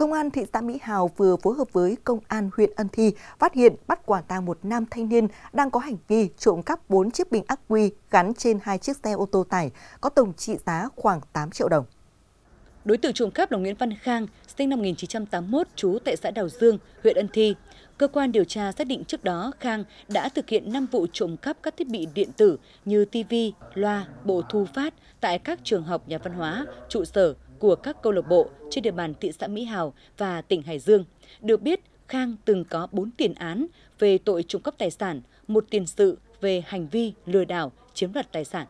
Công an thị xã Mỹ Hào vừa phối hợp với Công an huyện Ân Thi phát hiện bắt quả tang một nam thanh niên đang có hành vi trộm cắp 4 chiếc bình ắc quy gắn trên hai chiếc xe ô tô tải có tổng trị giá khoảng 8 triệu đồng. Đối tượng trộm cắp là Nguyễn Văn Khang, sinh năm 1981, trú tại xã Đào Dương, huyện Ân Thi. Cơ quan điều tra xác định trước đó Khang đã thực hiện 5 vụ trộm cắp các thiết bị điện tử như TV, loa, bộ thu phát tại các trường học nhà văn hóa, trụ sở, của các câu lạc bộ trên địa bàn thị xã Mỹ Hào và tỉnh Hải Dương. Được biết, Khang từng có 4 tiền án về tội trộm cắp tài sản, một tiền sự về hành vi lừa đảo chiếm đoạt tài sản.